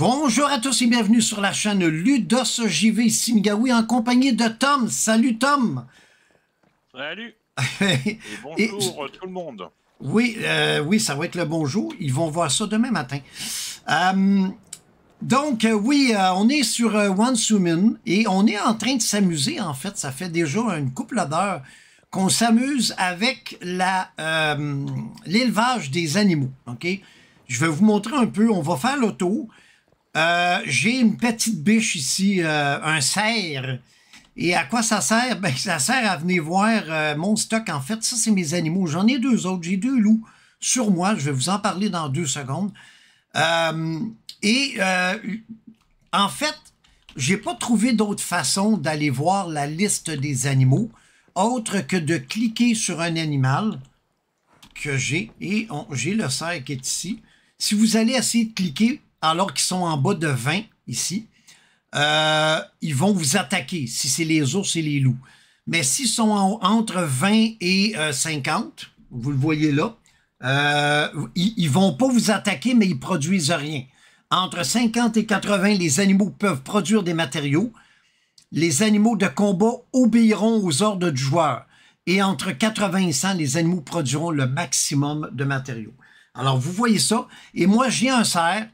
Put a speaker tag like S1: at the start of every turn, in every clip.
S1: Bonjour à tous et bienvenue sur la chaîne Ludos JV Singawi en compagnie de Tom. Salut Tom! Salut! bonjour tout le monde. Oui, euh, oui, ça va être le bonjour. Ils vont voir ça demain matin. Euh, donc, euh, oui, on est sur One et on est en train de s'amuser, en fait. Ça fait déjà une couple d'heures qu'on s'amuse avec l'élevage des animaux. OK? Je vais vous montrer un peu. On va faire l'auto. Euh, j'ai une petite biche ici, euh, un cerf. Et à quoi ça sert? Ben, ça sert à venir voir euh, mon stock. En fait, ça, c'est mes animaux. J'en ai deux autres. J'ai deux loups sur moi. Je vais vous en parler dans deux secondes. et en fait, je n'ai pas trouvé d'autre façon d'aller voir la liste des animaux autre que de cliquer sur un animal que j'ai. Et j'ai le cerf qui est ici. Si vous allez essayer de cliquer, alors qu'ils sont en bas de 20 ici, euh, ils vont vous attaquer si c'est les ours et les loups. Mais s'ils sont entre 20 et 50, euh, vous le voyez là, euh, ils, ne vont pas vous attaquer, mais ils produisent rien. Entre 50 et 80, les animaux peuvent produire des matériaux. Les animaux de combat obéiront aux ordres du joueur. Et entre 80 et 100, les animaux produiront le maximum de matériaux. Alors, vous voyez ça. Et moi, j'ai un cerf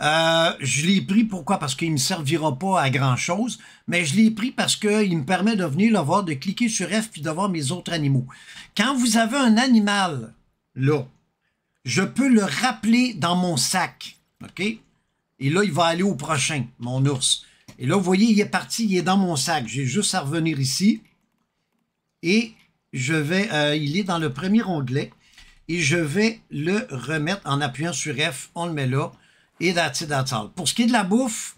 S1: euh, je l'ai pris pourquoi? Parce qu'il ne me servira pas à grand-chose, mais je l'ai pris parce qu'il me permet de venir le voir, de cliquer sur F puis d'avoir mes autres animaux. Quand vous avez un animal, là, je peux le rappeler dans mon sac, OK? Et là, il va aller au prochain, mon ours. Et là, vous voyez, il est parti, il est dans mon sac. J'ai juste à revenir ici. Et je vais, euh, il est dans le premier onglet. Et je vais le remettre en appuyant sur F. On le met là. Et that's Pour ce qui est de la bouffe,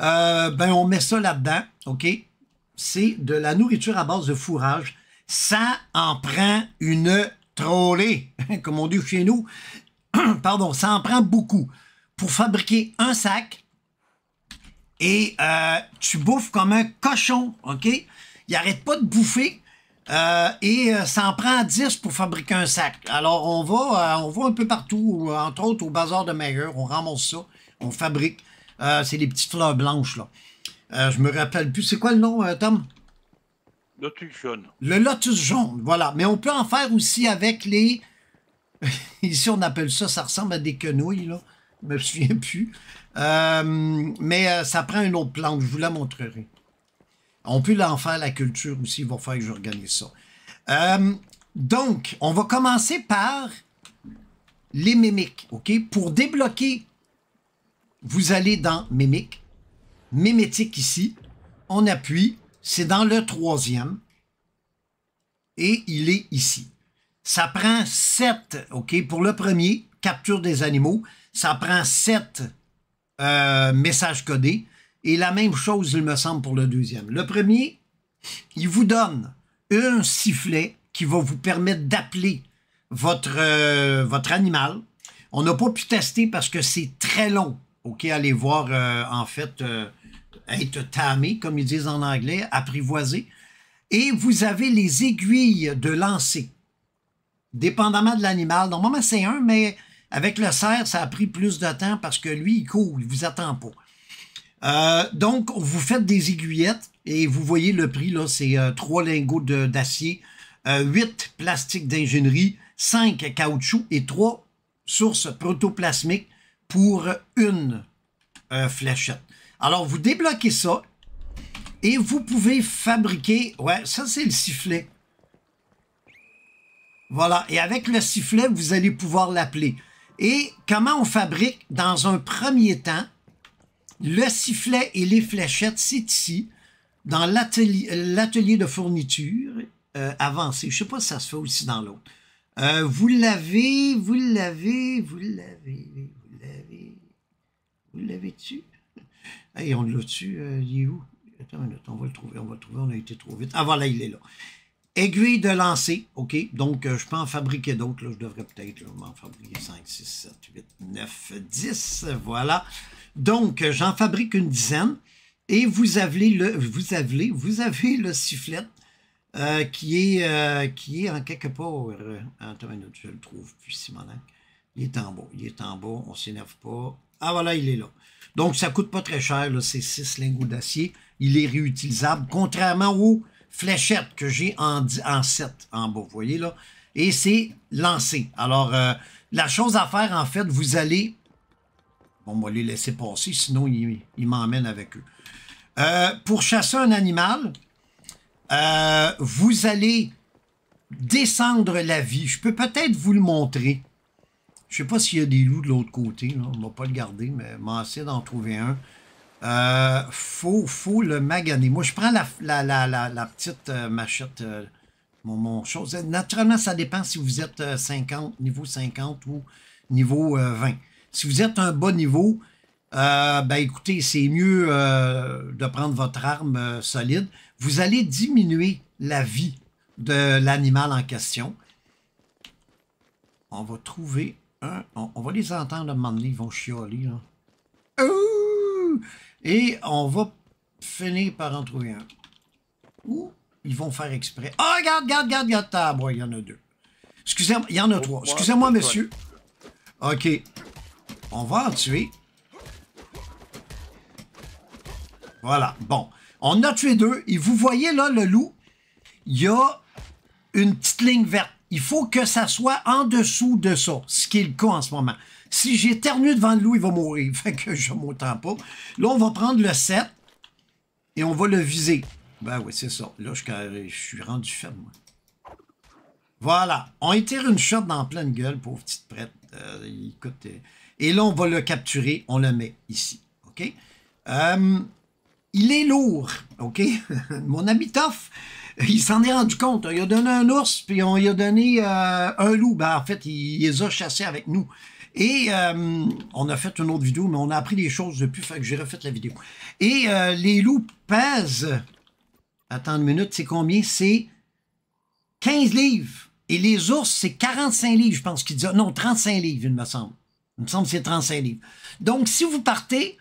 S1: euh, ben on met ça là-dedans, OK? C'est de la nourriture à base de fourrage. Ça en prend une trollée, comme on dit chez nous. Pardon, ça en prend beaucoup. Pour fabriquer un sac, et euh, tu bouffes comme un cochon, OK? Il n'arrête pas de bouffer. Euh, et euh, ça en prend 10 pour fabriquer un sac. Alors, on va, euh, on va un peu partout, entre autres au bazar de Meyer, on ramasse ça, on fabrique. c'est des petites fleurs blanches, là. je me rappelle plus. C'est quoi le nom, Tom?
S2: Lotus jaune.
S1: Le lotus jaune, voilà. Mais on peut en faire aussi avec les... Ici, on appelle ça, ça ressemble à des quenouilles, là. Je me souviens plus. mais ça prend une autre plante, je vous la montrerai. On peut en faire la culture aussi, il va falloir que j'organise ça. Euh, donc, on va commencer par les mimiques, OK? Pour débloquer, vous allez dans Mimique, Mimétique ici, on appuie, c'est dans le troisième, et il est ici. Ça prend sept, OK? Pour le premier, capture des animaux, ça prend sept euh, messages codés. Et la même chose, il me semble, pour le deuxième. Le premier, il vous donne un sifflet qui va vous permettre d'appeler votre, euh, votre animal. On n'a pas pu tester parce que c'est très long. OK, allez voir, euh, en fait, euh, être tamé, comme ils disent en anglais, apprivoisé. Et vous avez les aiguilles de lancer. Dépendamment de l'animal. Normalement, c'est un, mais avec le cerf, ça a pris plus de temps parce que lui, il coule, il vous attend pas. Euh, donc, vous faites des aiguillettes et vous voyez le prix, là, c'est euh, trois lingots d'acier, 8 euh, plastiques d'ingénierie, 5 caoutchouc et trois sources protoplasmiques pour une fléchette. Alors, vous débloquez ça et vous pouvez fabriquer... Ouais, ça, c'est le sifflet. Voilà, et avec le sifflet, vous allez pouvoir l'appeler. Et comment on fabrique? Dans un premier temps, le sifflet et les fléchettes, c'est ici, dans l'atelier de fourniture euh, avancé. Je ne sais pas si ça se fait aussi dans l'autre. Euh, vous l'avez, vous l'avez, vous l'avez, vous l'avez. Vous l'avez-tu? Hey, on l'a tu euh, il est où? Attends une minute, on va le trouver, on va le trouver, on a été trop vite. Ah voilà, il est là. Aiguille de lancer, OK. Donc, je peux en fabriquer d'autres. Je devrais peut-être m'en fabriquer 5, 6, 7, 8, 9, 10. Voilà. Donc, j'en fabrique une dizaine et vous avez le, vous avez, vous avez le sifflet euh, qui, est, euh, qui est en quelque part. Euh, attends je le trouve Il est en bas, il est en on s'énerve pas. Ah voilà, il est là. Donc, ça coûte pas très cher, là, ces six lingots d'acier. Il est réutilisable, contrairement aux fléchettes que j'ai en, en 7 en bas, vous voyez là. Et c'est lancé. Alors, la chose à faire, en fait, vous allez on va les laisser passer, sinon ils, il m'emmènent avec eux. Euh, pour chasser un animal, euh, vous allez descendre la vie. Je peux peut-être vous le montrer. Je ne sais pas s'il y a des loups de l'autre côté. On ne va pas le garder, mais va essayer d'en trouver un. Euh, faut, le maganer. Moi, je prends la, la, la, la petite euh, machette, mon, mon, chose. Naturellement, ça dépend si vous êtes 50, niveau 50 ou niveau 20. Si vous êtes un bon niveau, euh, ben écoutez, c'est mieux euh, de prendre votre arme euh, solide. Vous allez diminuer la vie de l'animal en question. On va trouver un... On, va les entendre demander, un moment donné, ils vont chialer. Et on va finir par en trouver un. Ou ils vont faire exprès. Ah, oh, regarde, regarde, regarde, il y en a deux. Excusez-moi, il y en a oh, trois. Excusez-moi, monsieur. OK. On va en tuer. Voilà, bon. On a tué deux. Et vous voyez là, le loup, il y a une petite ligne verte. Il faut que ça soit en dessous de ça, ce qui est le cas en ce moment. Si j'éternue devant le loup, il va mourir. Fait que je m'entends pas. Là, on va prendre le 7 et on va le viser. Ben oui, c'est ça. Là, je, suis rendu ferme. moi. Voilà. On été une shot dans pleine gueule, pauvre petite prête. Euh, Écoutez, euh, et là, on va le capturer, on le met ici. OK? Euh, il est lourd, OK? Mon ami Toff, il s'en est rendu compte. Il a donné un ours, puis on lui a donné euh, un loup. Ben, en fait, il, les a chassés avec nous. Et euh, on a fait une autre vidéo, mais on a appris des choses depuis, fait que j'ai refait la vidéo. Et les loups pèsent, attends une minute, c'est combien? C'est 15 livres. Et les ours, c'est 45 livres, je pense qu'il dit. Non, 35 livres, il me semble. Il me semble que c'est 35 livres. Donc, si vous partez,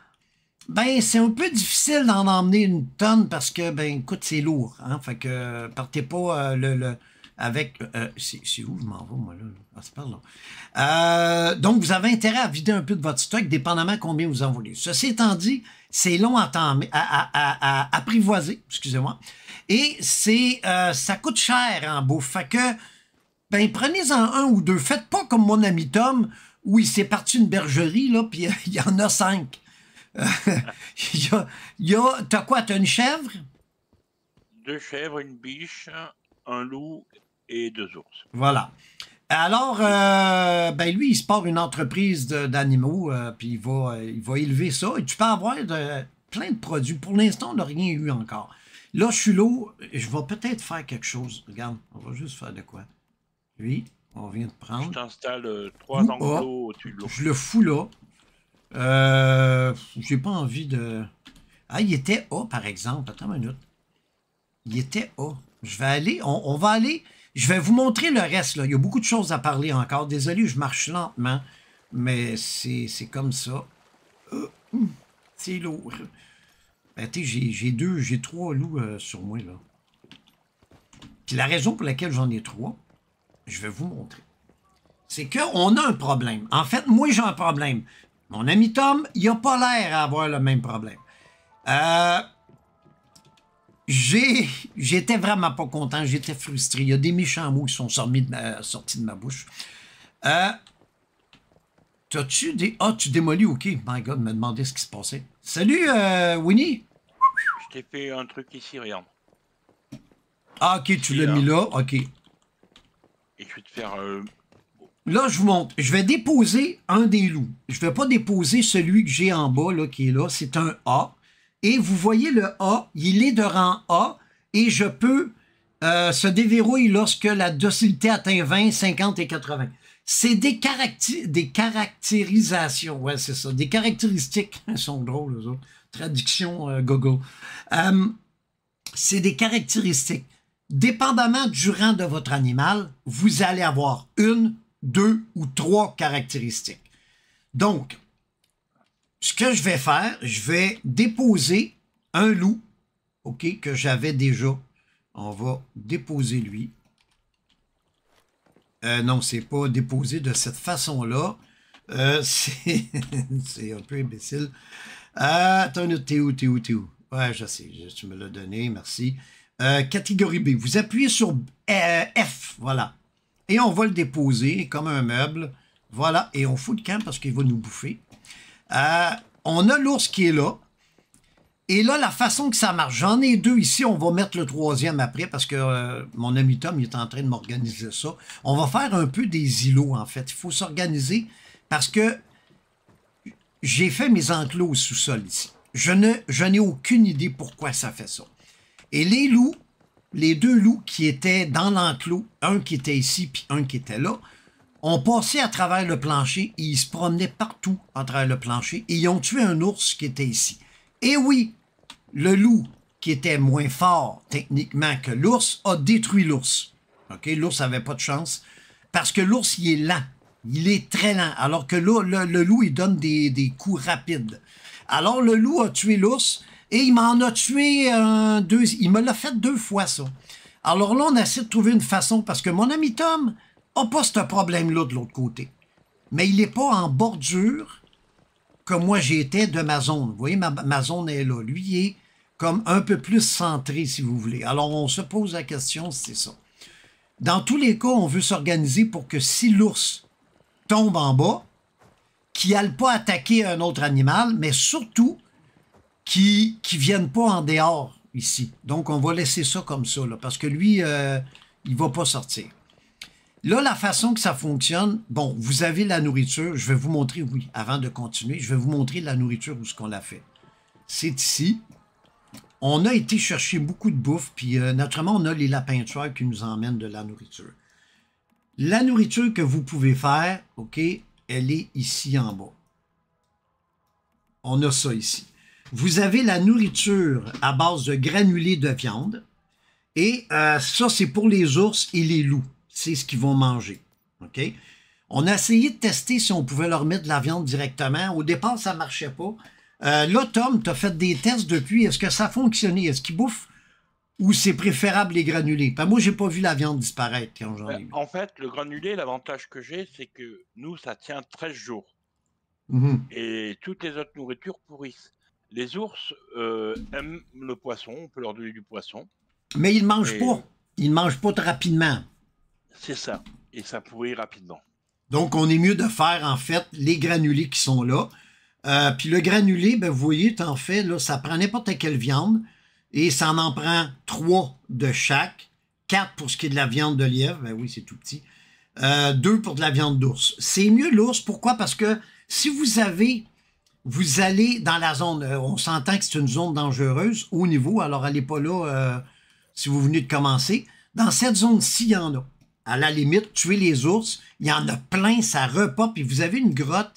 S1: ben, c'est un peu difficile d'en emmener une tonne parce que, ben, écoute, c'est lourd. Hein? Fait que partez pas euh, le, avec. Euh, euh, c'est où je m'en vais, moi, là? Ah, c'est pas donc, vous avez intérêt à vider un peu de votre stock, dépendamment combien vous en voulez. Ceci étant dit, c'est long à, à, à apprivoiser, excusez-moi. Et c'est ça coûte cher en hein, beau. Fait que, ben, prenez-en un ou deux. Faites pas comme mon ami Tom. Oui, c'est parti une bergerie, là, puis il y en a cinq. il y a, t'as quoi, t'as une chèvre?
S2: Deux chèvres, une biche, un loup et deux ours.
S1: Voilà. Alors, euh, ben lui, il se part une entreprise d'animaux, euh, puis il va, il va élever ça. Et tu peux avoir de, plein de produits. Pour l'instant, on n'a rien eu encore. Là, je suis là, je vais peut-être faire quelque chose. Regarde, on va juste faire de quoi. Oui on vient de
S2: prendre. Je t'installe euh, trois ah. au Je le
S1: fous là. Euh, J'ai pas envie de. Ah, il était A par exemple. Attends une minute. Il était A. Je vais aller. On, va aller. Je vais vous montrer le reste. Là. Il y a beaucoup de choses à parler encore. Désolé, je marche lentement. Mais c'est comme ça. Euh, c'est lourd. Ben, j'ai deux, j'ai trois loups euh, sur moi, là. Puis la raison pour laquelle j'en ai trois, je vais vous montrer. C'est qu'on a un problème. En fait, moi, j'ai un problème. Mon ami Tom, il n'a pas l'air à avoir le même problème. Euh, J'étais vraiment pas content, j'étais frustré. Il y a des méchants mots qui sont sortis de ma, bouche. Euh, T'as-tu des... Ah, tu démolis, OK. My God, me demandait ce qui se passait. Salut, euh, Winnie!
S2: Je t'ai fait un truc ici, regarde.
S1: Ah, OK, tu l'as mis là. OK faire. Euh, là, je vous montre. Je vais déposer un des loups. Je ne vais pas déposer celui que j'ai en bas, là, qui est là. C'est un A. Et vous voyez le A, il est de rang A. Et je peux euh, se déverrouiller lorsque la docilité atteint 20, 50 et 80. C'est des, caractérisations. Ouais, c'est ça. Des caractéristiques. Elles sont drôles, eux autres. Traduction euh, gogo. c'est des caractéristiques. Dépendamment du rang de votre animal, vous allez avoir une, deux ou trois caractéristiques. Donc, ce que je vais faire, je vais déposer un loup, OK, que j'avais déjà. On va déposer lui. Non, euh, non, c'est pas déposé de cette façon-là. Euh, c'est un peu imbécile. Euh, attends, t'es où, t'es où, t'es où? Ouais, je sais, tu me l'as donné, merci. Euh, catégorie B. Vous appuyez sur euh, F, voilà. Et on va le déposer comme un meuble. Voilà, et on fout le camp parce qu'il va nous bouffer. Euh, on a l'ours qui est là. Et là, la façon que ça marche, j'en ai deux ici, on va mettre le troisième après parce que mon ami Tom il est en train de m'organiser ça. On va faire un peu des îlots, en fait. Il faut s'organiser parce que j'ai fait mes enclos au sous-sol ici. Je n'ai aucune idée pourquoi ça fait ça. Et les loups, les deux loups qui étaient dans l'enclos, un qui était ici puis un qui était là, ont passé à travers le plancher et ils se promenaient partout à travers le plancher et ils ont tué un ours qui était ici. Et oui, le loup qui était moins fort techniquement que l'ours a détruit l'ours. OK, l'ours n'avait pas de chance parce que l'ours, il est lent. Il est très lent. Alors que le, le, loup, il donne des coups rapides. Alors le loup a tué l'ours et il m'en a tué un, deux, il me l'a fait deux fois ça. Alors là, on essaie de trouver une façon parce que mon ami Tom n'a pas ce problème-là de l'autre côté. Mais il n'est pas en bordure comme moi j'étais de ma zone. Vous voyez, ma, ma, zone est là. Lui, est comme un peu plus centré, si vous voulez. Alors, on se pose la question, c'est ça. Dans tous les cas, on veut s'organiser pour que si l'ours tombe en bas, qu'il n'aille pas attaquer un autre animal, mais surtout qui ne viennent pas en dehors ici. Donc, on va laisser ça comme ça, parce que lui, euh, il ne va pas sortir. Là, la façon que ça fonctionne, bon, vous avez la nourriture. Je vais vous montrer, oui, avant de continuer, je vais vous montrer la nourriture où ce qu'on l'a fait. C'est ici. On a été chercher beaucoup de bouffe, puis euh, naturellement, on a les lapins qui nous emmènent de la nourriture. La nourriture que vous pouvez faire, OK, elle est ici en bas. On a ça ici vous avez la nourriture à base de granulés de viande. Et euh, ça, c'est pour les ours et les loups. C'est ce qu'ils vont manger. On a essayé de tester si on pouvait leur mettre de la viande directement. Au départ, ça ne marchait pas. Euh, là, Tom, tu as fait des tests depuis. Est-ce que ça fonctionné? Est-ce qu'ils bouffent ou c'est préférable les granulés? Ben, moi, je j'ai pas vu la viande disparaître ben,
S2: En fait, le granulé, l'avantage que j'ai, c'est que nous, ça tient 13 jours. Mhm. Et toutes les autres nourritures pourrissent. Les ours euh, aiment le poisson, on peut leur donner du poisson.
S1: Mais ils ne mangent pas. Ils ne mangent pas rapidement.
S2: C'est ça. Et ça pourrit rapidement.
S1: Donc, on est mieux de faire, en fait, les granulés qui sont là. Euh, puis le granulé, ben, vous voyez, en fait, là, ça prend n'importe quelle viande. Et ça en, prend trois de chaque. Quatre pour ce qui est de la viande de lièvre. Ben oui, c'est tout petit. Euh, deux pour de la viande d'ours. C'est mieux l'ours. Pourquoi? Parce que si vous avez vous allez dans la zone. Euh, on s'entend que c'est une zone dangereuse, Au niveau, alors allez pas là euh, si vous venez de commencer. Dans cette zone-ci, il y en a. À la limite, tuer les ours, il y en a plein, ça repop. Puis vous avez une grotte.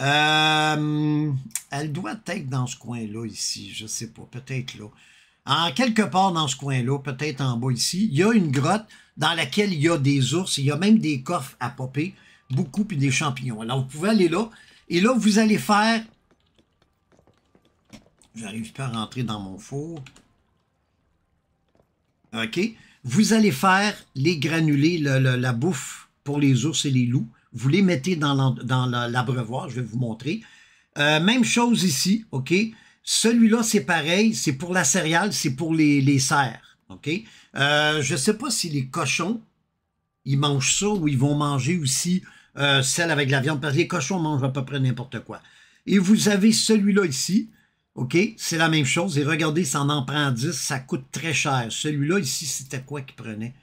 S1: Euh, elle doit être dans ce coin-là, ici, je sais pas, peut-être là. En quelque part dans ce coin-là, peut-être en bas ici, il y a une grotte dans laquelle il y a des ours, il y a même des coffres à popper, beaucoup, puis des champignons. Alors vous pouvez aller là, et là vous allez faire J'arrive pas à rentrer dans mon four. OK? Vous allez faire les granulés, la bouffe pour les ours et les loups. Vous les mettez dans l'abreuvoir, je vais vous montrer. Euh, même chose ici, OK? Celui-là, c'est pareil, c'est pour la céréale, c'est pour les, serres cerfs, OK? Euh, je ne sais pas si les cochons, ils mangent ça ou ils vont manger aussi euh, celle avec la viande, parce que les cochons mangent à peu près n'importe quoi. Et vous avez celui-là ici, OK? C'est la même chose. Et regardez, ça en, prend 10, ça coûte très cher. Celui-là, ici, c'était quoi qu'il prenait?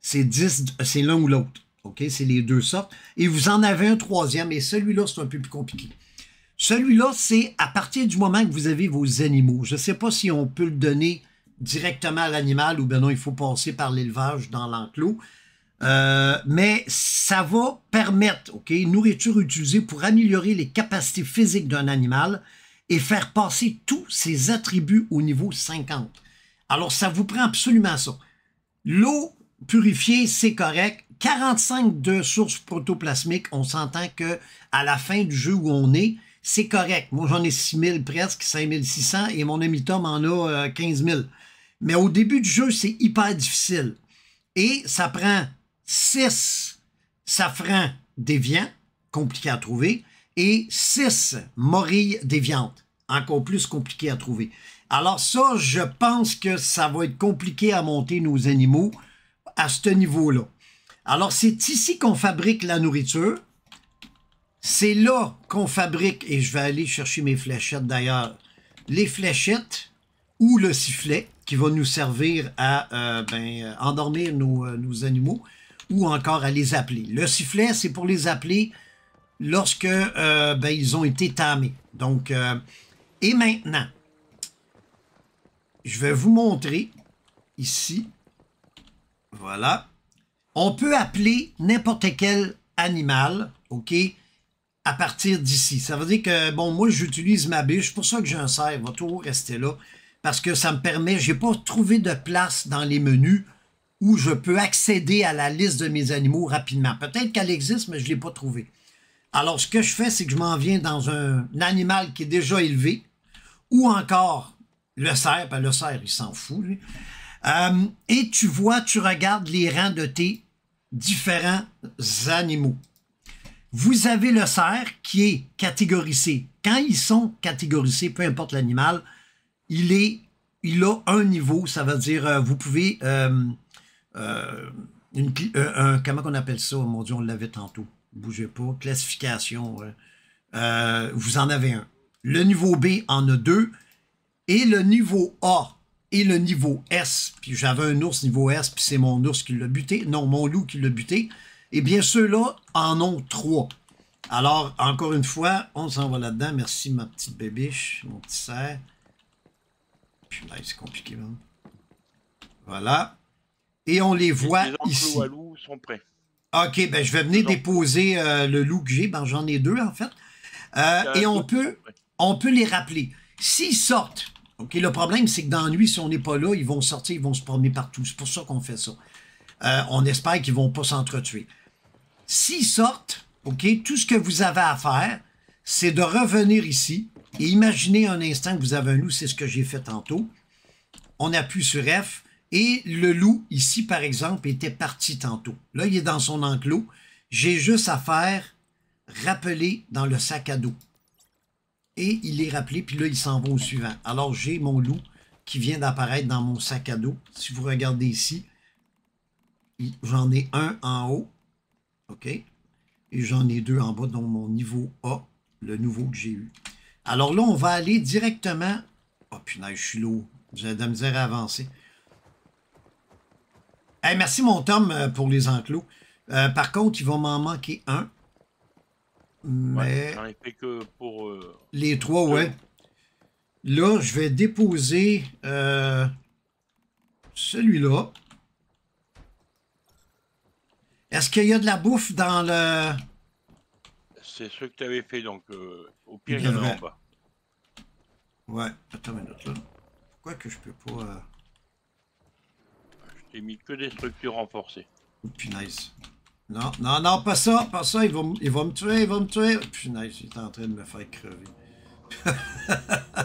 S1: C'est 10, c'est l'un ou l'autre. OK? C'est les deux sortes. Et vous en avez un troisième, et celui-là, c'est un peu plus compliqué. Celui-là, c'est à partir du moment que vous avez vos animaux. Je ne sais pas si on peut le donner directement à l'animal ou bien non, il faut passer par l'élevage dans l'enclos. Euh, mais ça va permettre, OK, nourriture utilisée pour améliorer les capacités physiques d'un animal, et faire passer tous ses attributs au niveau 50. Alors, ça vous prend absolument ça. L'eau purifiée, c'est correct. 45 de sources protoplasmiques, on s'entend que à la fin du jeu où on est, c'est correct. Moi, j'en ai 6000 presque, 5600, et mon ami Tom en a 15 euh, 000. Mais au début du jeu, c'est hyper difficile. Et ça prend 6 safrans déviants, compliqué à trouver, et 6 morilles viandes. Encore plus compliqué à trouver. Alors ça, je pense que ça va être compliqué à monter nos animaux à ce niveau-là. Alors c'est ici qu'on fabrique la nourriture. C'est là qu'on fabrique, et je vais aller chercher mes fléchettes d'ailleurs, les fléchettes ou le sifflet qui va nous servir à euh, ben, endormir euh, nos animaux ou encore à les appeler. Le sifflet, c'est pour les appeler lorsque euh, ben, ils ont été tamés. Donc, euh, et maintenant, je vais vous montrer ici, voilà, on peut appeler n'importe quel animal, OK, à partir d'ici. Ça veut dire que, bon, moi, j'utilise ma biche, c'est pour ça que j'en un va toujours rester là, parce que ça me permet, n'ai pas trouvé de place dans les menus où je peux accéder à la liste de mes animaux rapidement. Peut-être qu'elle existe, mais je ne l'ai pas trouvée. Alors, ce que je fais, c'est que je m'en viens dans un, animal qui est déjà élevé, ou encore le cerf, ben, le cerf, il s'en fout. Euh, et tu vois, tu regardes les rangs de tes différents animaux. Vous avez le cerf qui est catégorisé. Quand ils sont catégorisés, peu importe l'animal, il, est, il a un niveau, ça veut dire, euh, vous pouvez... Euh, comment on appelle ça, oh mon Dieu, on l'avait tantôt bougez pas, classification, euh, vous en avez un. Le niveau B en a deux, et le niveau A et le niveau S, puis j'avais un ours niveau S, puis c'est mon ours qui l'a buté, non, mon loup qui l'a buté, Et eh bien ceux-là en ont trois. Alors, encore une fois, on s'en va là-dedans. Merci ma petite bébiche, mon petit cerf. Putain, ben, c'est compliqué, hein? Voilà. Et on les voit les ici.
S2: Les sont prêts.
S1: OK, ben je vais venir déposer euh, le loup que j'ai. Ben, j'en ai deux, en fait. Euh, et on peut, on peut les rappeler. S'ils sortent, OK, le problème, c'est que dans la nuit, si on n'est pas là, ils vont sortir, ils vont se promener partout. C'est pour ça qu'on fait ça. Euh, on espère qu'ils vont pas s'entretuer. S'ils sortent, OK, tout ce que vous avez à faire, c'est de revenir ici et imaginez un instant que vous avez un loup, c'est ce que j'ai fait tantôt. On appuie sur F, et le loup, ici par exemple, était parti tantôt. Là, il est dans son enclos. J'ai juste à faire rappeler dans le sac à dos. Et il est rappelé, puis là, il s'en va au suivant. Alors, j'ai mon loup qui vient d'apparaître dans mon sac à dos. Si vous regardez ici, j'en ai un en haut, OK? Et j'en ai deux en bas, dont mon niveau A, le nouveau que j'ai eu. Alors là, on va aller directement... Oh punaise, je suis lourd. J'ai de la misère avancer. Eh merci mon Tom euh, pour les enclos. Euh, par contre, il va m'en manquer un. Mais.
S2: Ouais, ai que pour. Euh,
S1: les trois, ouais. Là, je vais déposer celui-là. Est-ce qu'il y a de la bouffe dans le.
S2: C'est ce que tu avais fait, donc au pire, il y Ouais, attends une minute là. Pourquoi que je peux pas. J'ai mis que des structures renforcées. Oh, punaise.
S1: Non, non, non, pas ça, pas ça, il va, me tuer, il va me tuer. Oh, punaise, il est en train de me faire crever.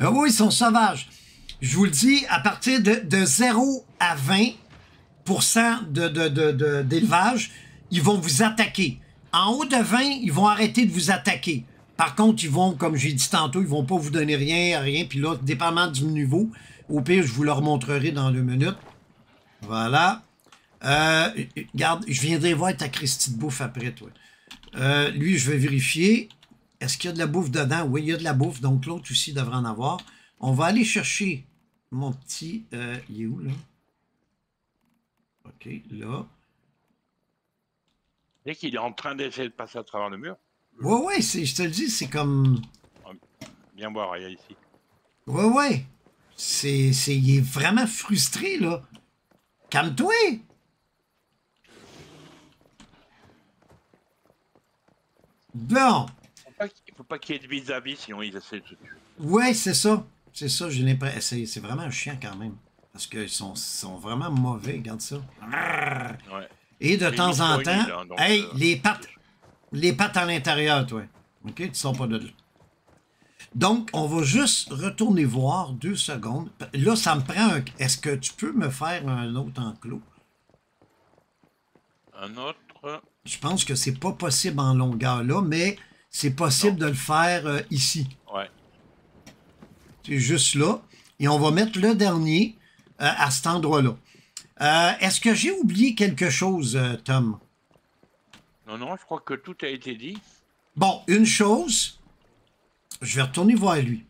S1: Euh, oui, ils sont sauvages. Je vous le dis, à partir de, 0 à 20 de, d'élevage, ils vont vous attaquer. En haut de 20, ils vont arrêter de vous attaquer. Par contre, ils vont, comme j'ai dit tantôt, ils vont pas vous donner rien, rien. Puis là, dépendamment du niveau, au pire, je vous le remontrerai dans deux minutes. Voilà. Euh, garde, je viendrai voir ta Christie de bouffe après, toi. Euh, lui, je vais vérifier. Est-ce qu'il y a de la bouffe dedans? Oui, il y a de la bouffe, donc l'autre aussi devrait en avoir. On va aller chercher mon
S2: petit... Euh, il est où, là? OK, là. Dès qu'il est en train d'essayer de passer à travers le mur. Ouais, ouais, je te le dis, c'est comme... Bien boire, il y a ici.
S1: Ouais, ouais. C'est, il est vraiment frustré, là. Calme-toi Non Il
S2: faut pas qu'il y ait de vis-à-vis, sinon ils essaient de se tuer.
S1: Ouais, c'est ça. C'est ça, j'ai l'impression. C'est vraiment un chien quand même. Parce
S2: qu'ils sont, sont vraiment mauvais, regarde ça. Et de temps en temps, hey,
S1: euh, les pattes, les pattes à l'intérieur, toi. OK, tu sors pas de donc, on va juste retourner voir deux secondes. Là, ça me prend un... Est-ce que tu peux me faire un autre enclos? Un autre? Je pense que c'est pas possible en longueur là, mais c'est possible de le faire euh, ici. Ouais. C'est juste là. Et on va mettre le dernier euh, à cet endroit-là. Euh, est-ce que j'ai oublié quelque chose, Tom?
S2: Non, non, je crois que tout a été dit.
S1: Bon, une chose, je vais retourner voir lui.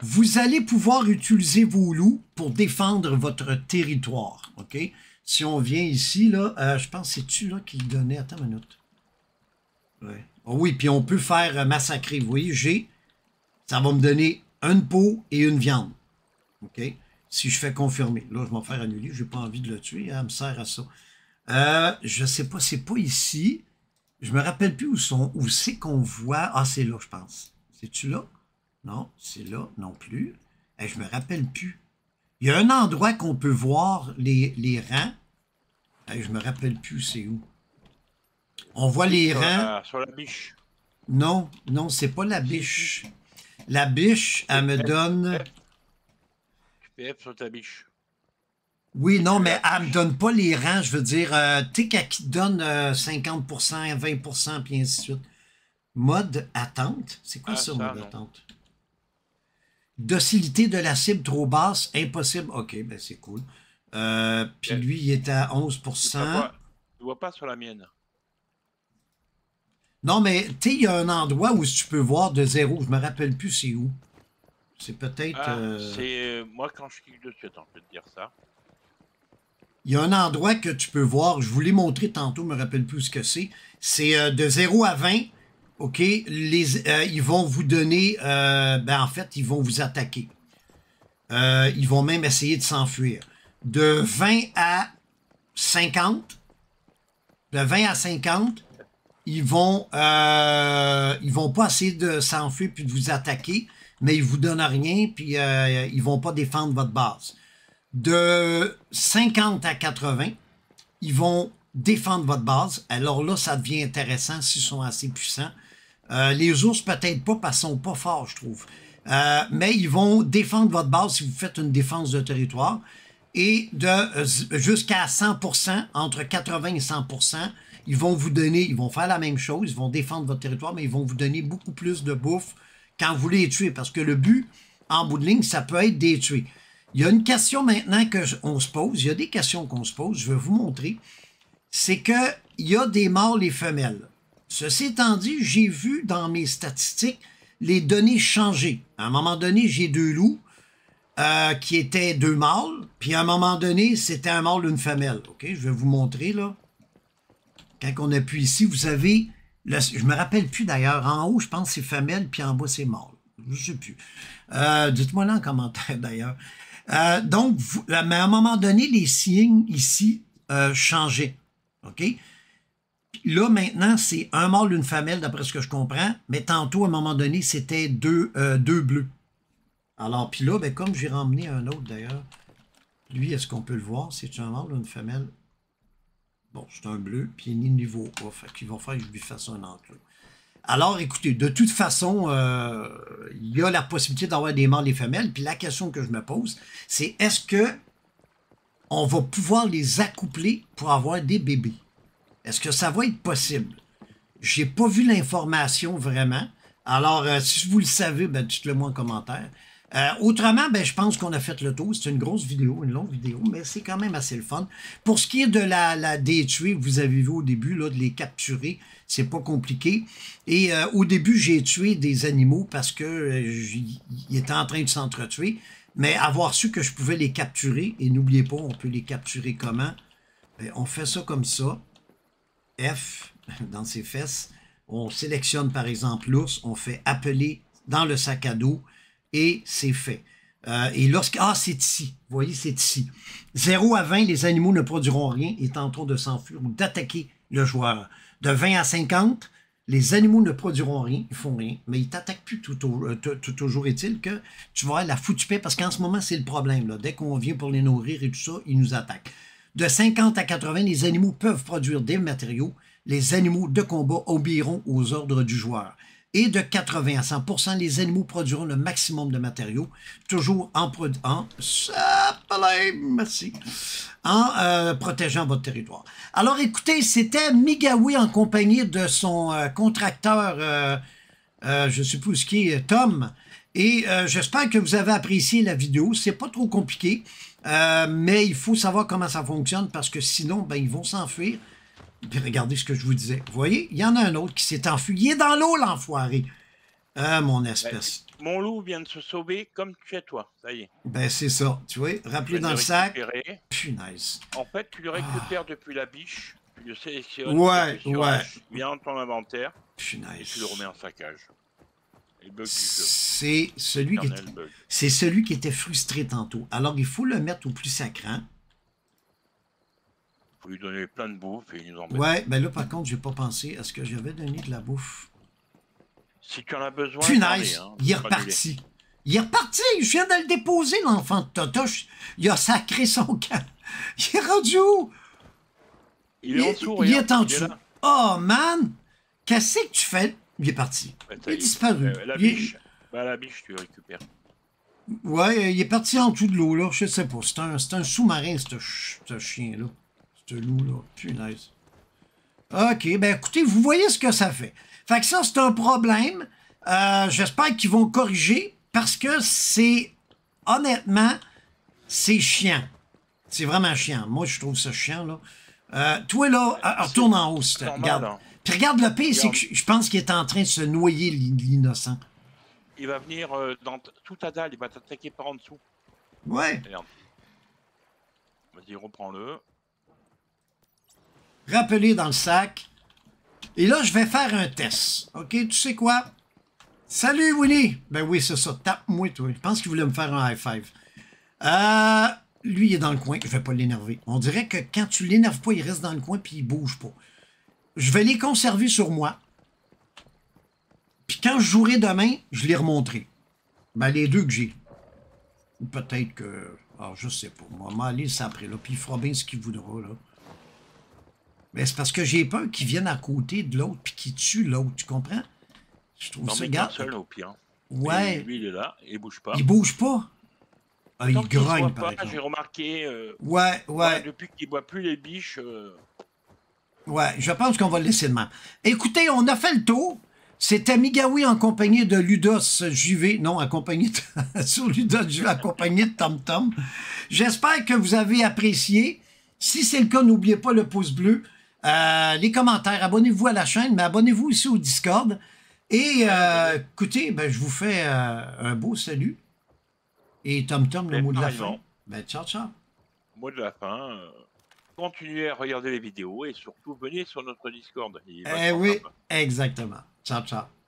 S1: Vous allez pouvoir utiliser vos loups pour défendre votre territoire. OK? Si on vient ici, là, euh, je pense c'est-tu là qu'il donnait. Attends une minute. Ah oui, puis on peut faire euh, massacrer. Vous voyez, j'ai. Ça va me donner une peau et une viande. OK? Si je fais confirmer. Là, je vais m'en faire annuler. Je n'ai pas envie de le tuer. Hein, elle me sert à ça. Je euh, je sais pas, c'est pas ici. Je me rappelle plus où, sont, où c'est qu'on voit. Ah, c'est là, je pense. C'est-tu là? Non, c'est là non plus. Je je me rappelle plus. Il y a un endroit qu'on peut voir les, les rangs. Je ne me rappelle plus c'est où. On voit les reins
S2: rangs. sur la biche.
S1: Non, non, c'est pas la biche. La biche, elle me donne.
S2: sur ta biche.
S1: Oui, non, mais elle me donne pas les rangs. Je veux dire, euh, tu sais, qui donne 50%, 20%, puis ainsi de suite. Mode attente. C'est quoi ah, ça, mode attente? Docilité de la cible trop basse, impossible. OK, ben c'est cool. Euh, puis lui, il est à 11 Je
S2: vois pas sur la mienne.
S1: Non, mais tu sais, il y a un endroit où tu peux voir de zéro. Je me rappelle plus c'est où. C'est peut-être. Ah, euh,
S2: c'est euh, moi quand je clique dessus, attends, je de te dire ça.
S1: Il y a un endroit que tu peux voir. Je vous l'ai montré tantôt, je me rappelle plus ce que c'est. C'est de 0 à 20. OK? Euh, ils vont vous donner, euh, ben, en fait, ils vont vous attaquer. Euh, ils vont même essayer de s'enfuir. De 20 à 50, de 20 à 50, ils vont, ils vont pas essayer de s'enfuir puis de vous attaquer, mais ils vous donnent rien puis ils vont pas défendre votre base. De 50 à 80, ils vont défendre votre base. Alors là, ça devient intéressant s'ils sont assez puissants euh, les ours, peut-être pas, parce qu'ils sont pas forts, je trouve. Euh, mais ils vont défendre votre base si vous faites une défense de territoire et de euh, jusqu'à 100%, entre 80 et 100%, ils vont vous donner, ils vont faire la même chose, ils vont défendre votre territoire, mais ils vont vous donner beaucoup plus de bouffe quand vous les tuez, parce que le but, en bout de ligne, ça peut être détruit. Il y a une question maintenant qu'on se pose, il y a des questions qu'on se pose, je vais vous montrer, c'est qu'il y a des mâles et femelles. Ceci étant dit, j'ai vu dans mes statistiques les données changer. À un moment donné, j'ai deux loups euh, qui étaient deux mâles, puis à un moment donné, c'était un mâle, une femelle. OK, je vais vous montrer là. Quand on appuie ici, vous avez, Je je me rappelle plus d'ailleurs, en haut, je pense c'est femelle, puis en bas, c'est mâle. Je sais plus. Euh, dites-moi là en commentaire d'ailleurs. Euh, donc, mais à un moment donné, les signes ici changeaient. OK? Là, maintenant, c'est un mâle, une femelle, d'après ce que je comprends. Mais tantôt, à un moment donné, c'était deux, euh, deux bleus. Alors, puis là, ben, comme j'ai ramené un autre, d'ailleurs, lui, est-ce qu'on peut le voir? C'est un mâle ou une femelle? Bon, c'est un bleu, puis il est niveau A. Ah, fait qu'il va faire que je lui fasse un enclos. Alors, écoutez, de toute façon, euh, il y a la possibilité d'avoir des mâles et femelles. Puis la question que je me pose, c'est est-ce que on va pouvoir les accoupler pour avoir des bébés? Est-ce que ça va être possible? J'ai pas vu l'information vraiment. Alors, euh, si vous le savez, ben, dites-le moi en commentaire. Euh, autrement, ben, je pense qu'on a fait le tour. C'est une grosse vidéo, une longue vidéo, mais c'est quand même assez le fun. Pour ce qui est de la, la vous avez vu au début, là, de les capturer, c'est pas compliqué. Et euh, au début, j'ai tué des animaux parce que étaient en train de s'entretuer. Mais avoir su que je pouvais les capturer, et n'oubliez pas, on peut les capturer comment, ben, on fait ça comme ça. F dans ses fesses. On sélectionne par exemple l'ours, on fait appeler dans le sac à dos et c'est fait. Euh, et lorsque... Ah, c'est ici. Vous voyez, c'est ici. 0 à 20, les animaux ne produiront rien et tenteront de s'enfuir ou d'attaquer le joueur. De 20 à 50, les animaux ne produiront rien, ils font rien, mais ils t'attaquent plus tout, au, euh, toujours est-il que tu vas la foutue paix, parce qu'en ce moment, c'est le problème. Là. Dès qu'on vient pour les nourrir et tout ça, ils nous attaquent. De 50 à 80, les animaux peuvent produire des matériaux. Les animaux de combat obéiront aux ordres du joueur. Et de 80 à 100 les animaux produiront le maximum de matériaux, toujours en, en euh, protégeant votre territoire. Alors écoutez, c'était Migawi en compagnie de son euh, contracteur, euh, je suppose qui est, Tom. Et j'espère que vous avez apprécié la vidéo. C'est pas trop compliqué. Euh, mais il faut savoir comment ça fonctionne parce que sinon, ben, ils vont s'enfuir. regardez ce que je vous disais. Vous voyez, il y en a un autre qui s'est enfui. dans l'eau, l'enfoiré. Euh, mon ben, espèce.
S2: mon loup vient de se sauver comme tu es toi. Ça y est.
S1: Ben, c'est ça. Tu vois, rappelé dans le sac.
S2: Punaise. En fait, tu le ah. récupères depuis la biche. Tu le Ouais, ouais. Bien dans ton inventaire. Et tu le remets en saccage. C'est celui, qui était,
S1: celui qui était frustré tantôt. Alors, il faut le mettre au plus sacrant.
S2: Il faut lui donner plein de bouffe et il Ouais,
S1: ben là, par contre, j'ai pas pensé à ce que j'avais donné de la bouffe.
S2: Si tu en as besoin. Punaise, hein. il est reparti.
S1: Il est reparti. Je viens de le déposer, l'enfant de Totoche. Il a sacré son camp. Il est rendu où?
S2: Il est, il en dessous. Il est en dessous.
S1: Oh, man! Qu'est-ce que tu fais? Il est parti. il est disparu. la, biche.
S2: Bah, la biche, tu le récupères.
S1: Ouais, il est parti en dessous de l'eau, là. Je sais pas. C'est un, sous-marin, ce, chien-là. Ce loup-là. Punaise. OK, ben écoutez, vous voyez ce que ça fait. Fait que ça, c'est un problème. Euh, j'espère qu'ils vont corriger parce que c'est, honnêtement, c'est chiant. C'est vraiment chiant. Moi, je trouve ça chiant, là. Euh, toi, là, retourne en haut, si puis regarde, le p je pense qu'il est en train de se noyer, l'innocent.
S2: Il va venir euh, dans tout à dalle, il va t'attaquer par en dessous. Ouais. Vas-y, reprends-le.
S1: Rappeler dans le sac. Et là, je vais faire un test. OK, tu sais quoi? Salut, Willy! Ben oui, c'est ça. Tape-moi, toi. Je pense qu'il voulait me faire un high-five. Euh, lui, il est dans le coin. Je vais pas l'énerver. On dirait que quand tu l'énerves pas, il reste dans le coin puis il bouge pas je vais les conserver sur moi. Puis quand je jouerai demain, je les remonterai. Ben, les deux que j'ai. Peut-être que... Alors, ah, je sais pas. Moi, aller ça après, là. Puis il fera bien ce qu'il voudra, là. Mais c'est parce que j'ai peur qu'il viennent à côté de l'autre puis qu'ils tuent l'autre, tu comprends?
S2: Je trouve non, ça... est seul au pire. Ouais. lui, il est là, il bouge pas. Il bouge pas? Ah, il grogne, pas, J'ai remarqué... Euh, ouais, ouais, Depuis qu'il boit plus les biches... Euh, Ouais,
S1: je pense qu'on va le laisser demain. Écoutez, on a fait le tour. C'était Migawi en compagnie de Ludos Juvé. non, en compagnie de, sur Ludos de Tom Tom. J'espère que vous avez apprécié. Si c'est le cas, n'oubliez pas le pouce bleu, euh, les commentaires, abonnez-vous à la chaîne, mais abonnez-vous aussi au Discord. Et euh, écoutez, ben, je vous fais euh, un beau salut. Et Tom Tom, le ben, mot de la fin. Ben, ciao, ciao.
S2: Mot de la fin continuez à regarder les vidéos et surtout venez sur notre Discord. Eh
S1: oui, exactement. Ciao, ciao.